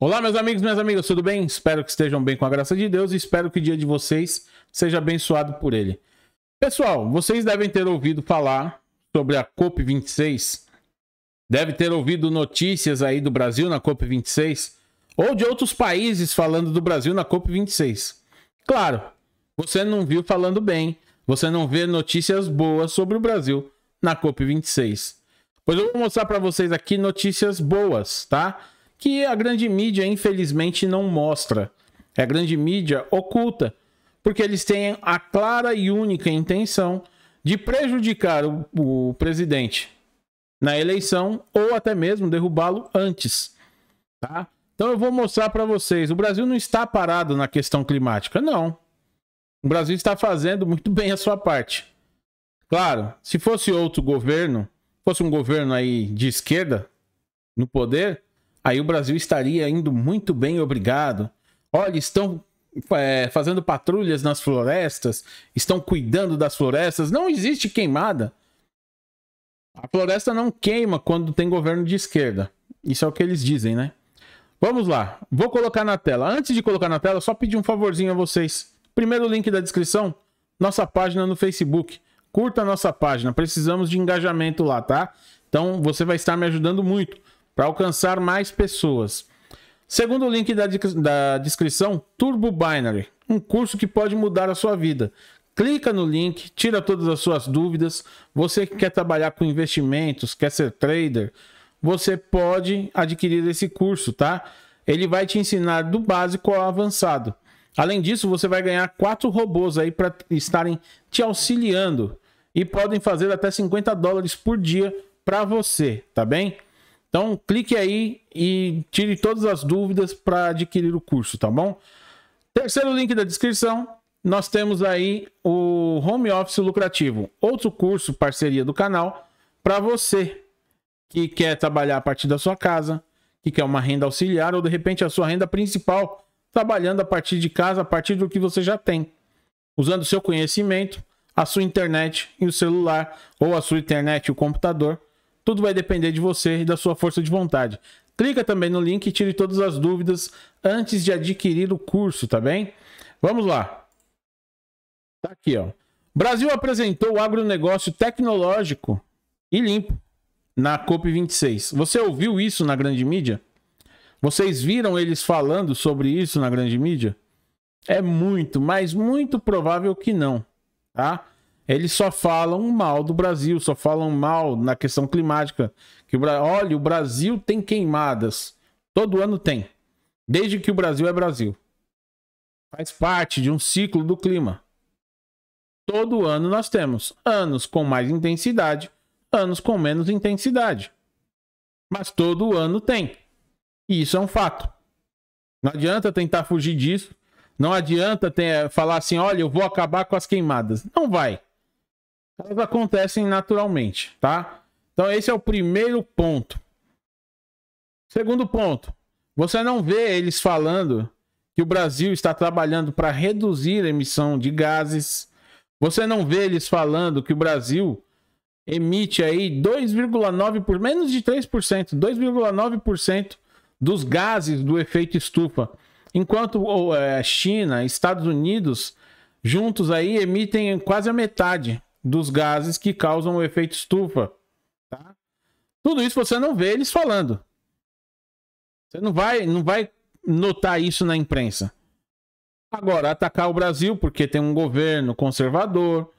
Olá, meus amigos, minhas amigas, tudo bem? Espero que estejam bem com a graça de Deus e espero que o dia de vocês seja abençoado por Ele. Pessoal, vocês devem ter ouvido falar sobre a COP26, deve ter ouvido notícias aí do Brasil na COP26 ou de outros países falando do Brasil na COP26. Claro, você não viu falando bem, você não vê notícias boas sobre o Brasil na COP26. Pois eu vou mostrar para vocês aqui notícias boas, tá? Que a grande mídia, infelizmente, não mostra. É a grande mídia oculta, porque eles têm a clara e única intenção de prejudicar o, o presidente na eleição ou até mesmo derrubá-lo antes, tá? Então eu vou mostrar para vocês, o Brasil não está parado na questão climática, não. O Brasil está fazendo muito bem a sua parte. Claro, se fosse outro governo, fosse um governo aí de esquerda no poder, aí o Brasil estaria indo muito bem, obrigado. Olha, estão é, fazendo patrulhas nas florestas, estão cuidando das florestas. Não existe queimada. A floresta não queima quando tem governo de esquerda. Isso é o que eles dizem, né? Vamos lá, vou colocar na tela. Antes de colocar na tela, só pedir um favorzinho a vocês. Primeiro link da descrição, nossa página no Facebook. Curta a nossa página, precisamos de engajamento lá, tá? Então você vai estar me ajudando muito para alcançar mais pessoas. Segundo link da, da descrição, Turbo Binary, um curso que pode mudar a sua vida. Clica no link, tira todas as suas dúvidas. Você que quer trabalhar com investimentos, quer ser trader, você pode adquirir esse curso, tá? Ele vai te ensinar do básico ao avançado. Além disso, você vai ganhar quatro robôs aí para estarem te auxiliando e podem fazer até 50 dólares por dia para você, tá bem? Então clique aí e tire todas as dúvidas para adquirir o curso, tá bom? Terceiro link da descrição, nós temos aí o Home Office Lucrativo, outro curso parceria do canal para você que quer trabalhar a partir da sua casa, que quer uma renda auxiliar ou de repente a sua renda principal trabalhando a partir de casa, a partir do que você já tem, usando seu conhecimento, a sua internet e o celular, ou a sua internet e o computador. Tudo vai depender de você e da sua força de vontade. Clica também no link e tire todas as dúvidas antes de adquirir o curso, tá bem? Vamos lá. Tá aqui, ó. Brasil apresentou o agronegócio tecnológico e limpo na COP26. Você ouviu isso na grande mídia? Vocês viram eles falando sobre isso na grande mídia? É muito, mas muito provável que não, tá? Eles só falam mal do Brasil, só falam mal na questão climática. Que o, olha, o Brasil tem queimadas. Todo ano tem. Desde que o Brasil é Brasil. Faz parte de um ciclo do clima. Todo ano nós temos anos com mais intensidade, anos com menos intensidade. Mas todo ano tem. E isso é um fato. Não adianta tentar fugir disso. Não adianta ter, falar assim, olha, eu vou acabar com as queimadas. Não vai. Elas acontecem naturalmente, tá? Então esse é o primeiro ponto. Segundo ponto, você não vê eles falando que o Brasil está trabalhando para reduzir a emissão de gases. Você não vê eles falando que o Brasil emite aí 2,9 por menos de 3%, 2,9% dos gases do efeito estufa. Enquanto é, China, Estados Unidos, juntos aí emitem quase a metade dos gases que causam o efeito estufa. Tá? Tudo isso você não vê eles falando. Você não vai, não vai notar isso na imprensa. Agora, atacar o Brasil porque tem um governo conservador,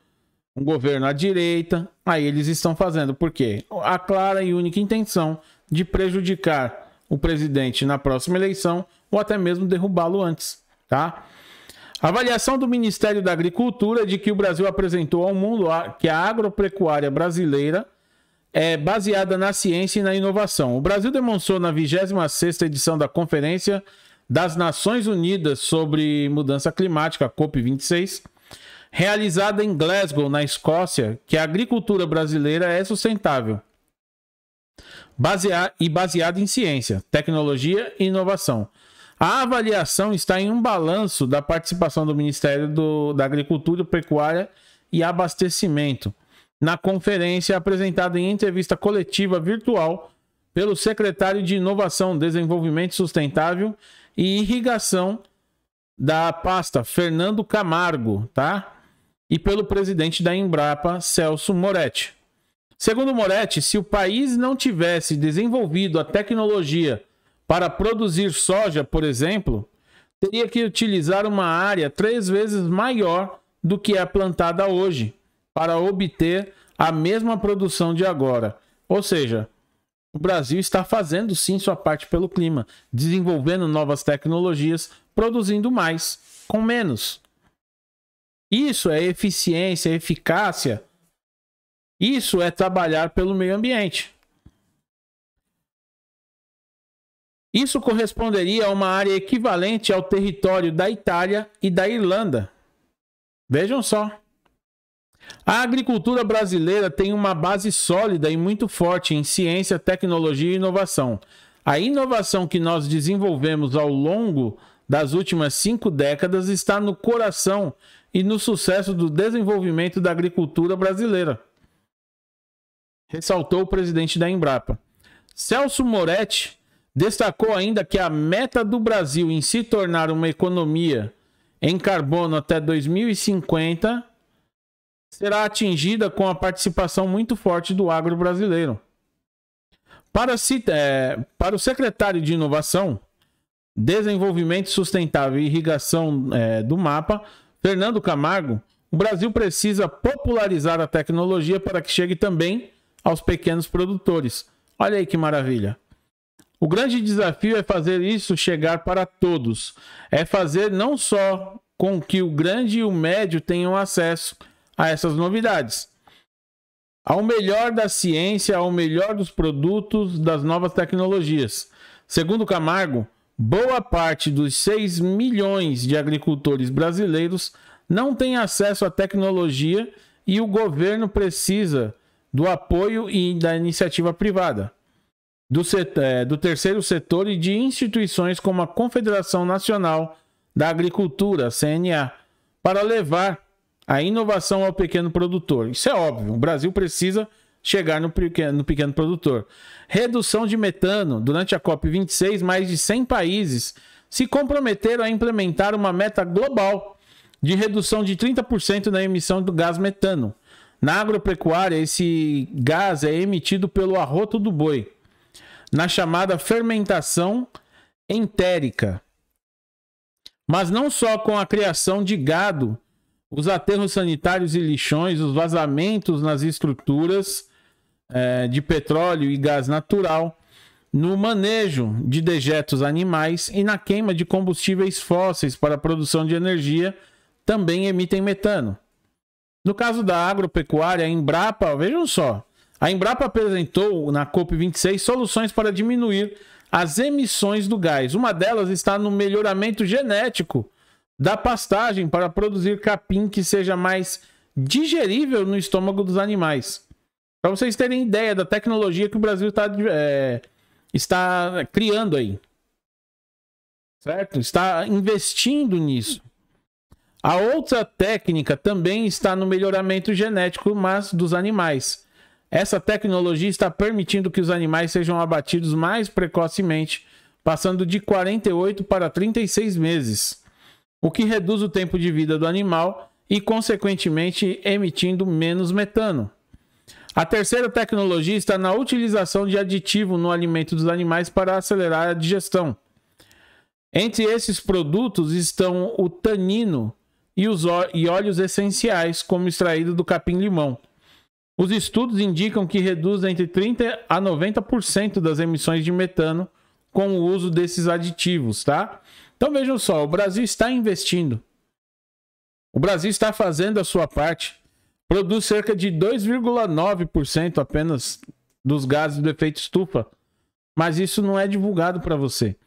um governo à direita, aí eles estão fazendo por quê? A clara e única intenção de prejudicar o presidente na próxima eleição ou até mesmo derrubá-lo antes, tá? A avaliação do Ministério da Agricultura é de que o Brasil apresentou ao mundo que a agropecuária brasileira é baseada na ciência e na inovação. O Brasil demonstrou na 26ª edição da Conferência das Nações Unidas sobre Mudança Climática, COP26, realizada em Glasgow, na Escócia, que a agricultura brasileira é sustentável basear, e baseado em ciência, tecnologia e inovação. A avaliação está em um balanço da participação do Ministério do, da Agricultura, Pecuária e Abastecimento na conferência apresentada em entrevista coletiva virtual pelo secretário de Inovação, Desenvolvimento Sustentável e Irrigação da pasta, Fernando Camargo, tá? E pelo presidente da Embrapa, Celso Moretti. Segundo Moretti, se o país não tivesse desenvolvido a tecnologia para produzir soja, por exemplo, teria que utilizar uma área três vezes maior do que é plantada hoje para obter a mesma produção de agora. Ou seja, o Brasil está fazendo sim sua parte pelo clima, desenvolvendo novas tecnologias, produzindo mais com menos. Isso é eficiência, eficácia isso é trabalhar pelo meio ambiente. Isso corresponderia a uma área equivalente ao território da Itália e da Irlanda. Vejam só. A agricultura brasileira tem uma base sólida e muito forte em ciência, tecnologia e inovação. A inovação que nós desenvolvemos ao longo das últimas cinco décadas está no coração e no sucesso do desenvolvimento da agricultura brasileira ressaltou o presidente da Embrapa. Celso Moretti destacou ainda que a meta do Brasil em se tornar uma economia em carbono até 2050 será atingida com a participação muito forte do agro brasileiro. Para, é, para o secretário de Inovação, Desenvolvimento Sustentável e Irrigação é, do Mapa, Fernando Camargo, o Brasil precisa popularizar a tecnologia para que chegue também aos pequenos produtores. Olha aí que maravilha. O grande desafio é fazer isso chegar para todos. É fazer não só com que o grande e o médio tenham acesso a essas novidades, ao melhor da ciência, ao melhor dos produtos das novas tecnologias. Segundo Camargo, boa parte dos 6 milhões de agricultores brasileiros não tem acesso à tecnologia e o governo precisa do apoio e da iniciativa privada, do, setor, é, do terceiro setor e de instituições como a Confederação Nacional da Agricultura, CNA, para levar a inovação ao pequeno produtor. Isso é óbvio, o Brasil precisa chegar no pequeno, no pequeno produtor. Redução de metano. Durante a COP26, mais de 100 países se comprometeram a implementar uma meta global de redução de 30% na emissão do gás metano na agropecuária, esse gás é emitido pelo arroto do boi, na chamada fermentação entérica. Mas não só com a criação de gado, os aterros sanitários e lixões, os vazamentos nas estruturas é, de petróleo e gás natural, no manejo de dejetos animais e na queima de combustíveis fósseis para a produção de energia também emitem metano. No caso da agropecuária, a Embrapa, vejam só, a Embrapa apresentou na COP26 soluções para diminuir as emissões do gás. Uma delas está no melhoramento genético da pastagem para produzir capim que seja mais digerível no estômago dos animais. Para vocês terem ideia da tecnologia que o Brasil tá, é, está criando aí. Certo? Está investindo nisso. A outra técnica também está no melhoramento genético, mas dos animais. Essa tecnologia está permitindo que os animais sejam abatidos mais precocemente, passando de 48 para 36 meses, o que reduz o tempo de vida do animal e, consequentemente, emitindo menos metano. A terceira tecnologia está na utilização de aditivo no alimento dos animais para acelerar a digestão. Entre esses produtos estão o tanino, e, os e óleos essenciais, como extraído do capim-limão. Os estudos indicam que reduz entre 30 a 90% das emissões de metano com o uso desses aditivos, tá? Então vejam só, o Brasil está investindo. O Brasil está fazendo a sua parte. Produz cerca de 2,9% apenas dos gases do efeito estufa, mas isso não é divulgado para você.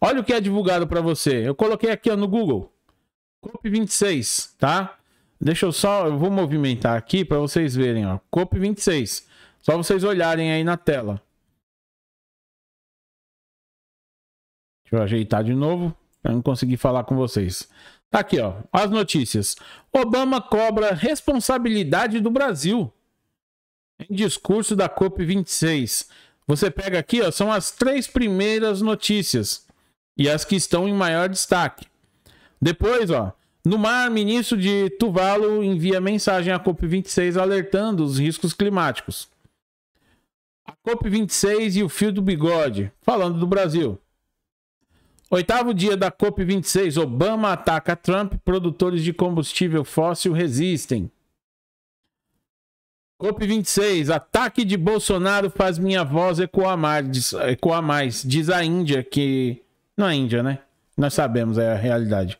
Olha o que é divulgado para você. Eu coloquei aqui ó, no Google. COP26, tá? Deixa eu só, eu vou movimentar aqui para vocês verem, ó. COP26. Só vocês olharem aí na tela. Deixa eu ajeitar de novo para não conseguir falar com vocês. Tá aqui, ó, as notícias. Obama cobra responsabilidade do Brasil em discurso da COP26. Você pega aqui, ó, são as três primeiras notícias e as que estão em maior destaque. Depois, ó, no mar, ministro de Tuvalu envia mensagem à COP26 alertando os riscos climáticos. A COP26 e o fio do bigode, falando do Brasil. Oitavo dia da COP26, Obama ataca Trump, produtores de combustível fóssil resistem. COP26, ataque de Bolsonaro faz minha voz ecoar mais, diz, ecoar mais, diz a Índia, que. Não é Índia, né? Nós sabemos é a realidade.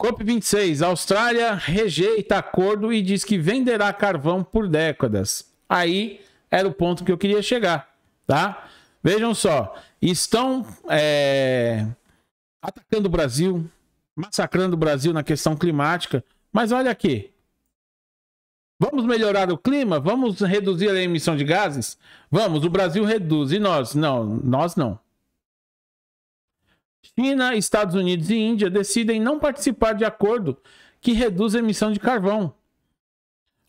COP26, Austrália rejeita acordo e diz que venderá carvão por décadas. Aí era o ponto que eu queria chegar, tá? Vejam só, estão é, atacando o Brasil, massacrando o Brasil na questão climática, mas olha aqui. Vamos melhorar o clima? Vamos reduzir a emissão de gases? Vamos, o Brasil reduz. E nós? Não, nós não. China, Estados Unidos e Índia decidem não participar de acordo que reduz a emissão de carvão.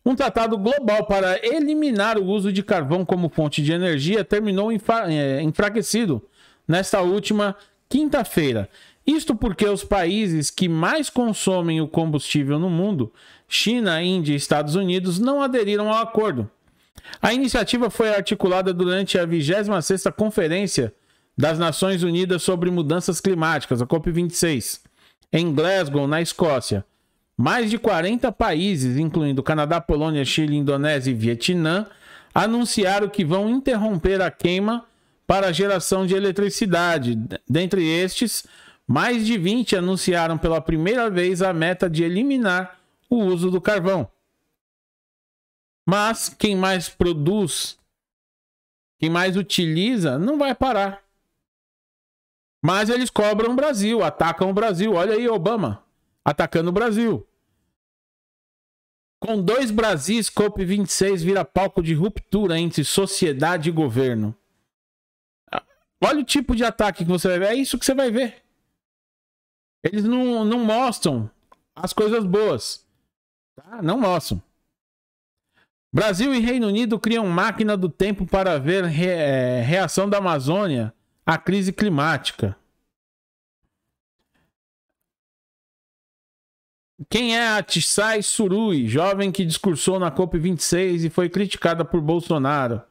Um tratado global para eliminar o uso de carvão como fonte de energia terminou é, enfraquecido nesta última quinta-feira. Isto porque os países que mais consomem o combustível no mundo, China, Índia e Estados Unidos, não aderiram ao acordo. A iniciativa foi articulada durante a 26ª Conferência das Nações Unidas sobre Mudanças Climáticas, a COP26, em Glasgow, na Escócia. Mais de 40 países, incluindo Canadá, Polônia, Chile, Indonésia e Vietnã, anunciaram que vão interromper a queima para a geração de eletricidade. Dentre estes, mais de 20 anunciaram pela primeira vez a meta de eliminar o uso do carvão. Mas quem mais produz, quem mais utiliza, não vai parar. Mas eles cobram o Brasil, atacam o Brasil. Olha aí, Obama, atacando o Brasil. Com dois Brasis, COP26 vira palco de ruptura entre sociedade e governo. Olha o tipo de ataque que você vai ver. É isso que você vai ver. Eles não, não mostram as coisas boas. Tá? Não mostram. Brasil e Reino Unido criam máquina do tempo para ver re, é, reação da Amazônia a crise climática. Quem é Atisai Surui, jovem que discursou na COP26 e foi criticada por Bolsonaro?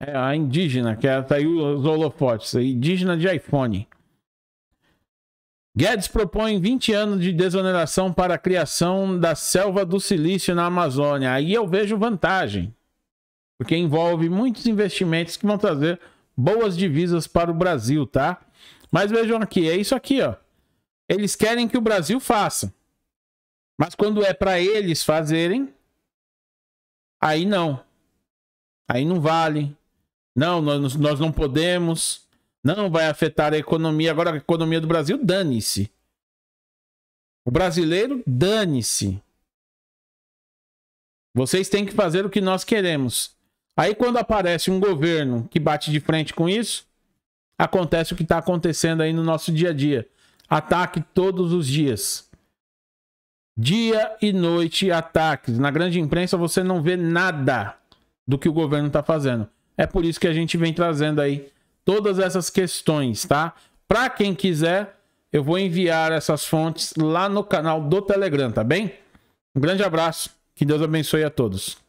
É a indígena, que é tá aí os holofotes, a indígena de iPhone. Guedes propõe 20 anos de desoneração para a criação da selva do silício na Amazônia. Aí eu vejo vantagem, porque envolve muitos investimentos que vão trazer boas divisas para o Brasil, tá? Mas vejam aqui, é isso aqui, ó. Eles querem que o Brasil faça. Mas quando é para eles fazerem, aí não. Aí não vale. Não, nós, nós não podemos. Não vai afetar a economia. Agora a economia do Brasil, dane-se. O brasileiro, dane-se. Vocês têm que fazer o que nós queremos. Aí quando aparece um governo que bate de frente com isso, acontece o que está acontecendo aí no nosso dia a dia. Ataque todos os dias. Dia e noite ataques. Na grande imprensa você não vê nada do que o governo está fazendo. É por isso que a gente vem trazendo aí todas essas questões, tá? Para quem quiser, eu vou enviar essas fontes lá no canal do Telegram, tá bem? Um grande abraço, que Deus abençoe a todos.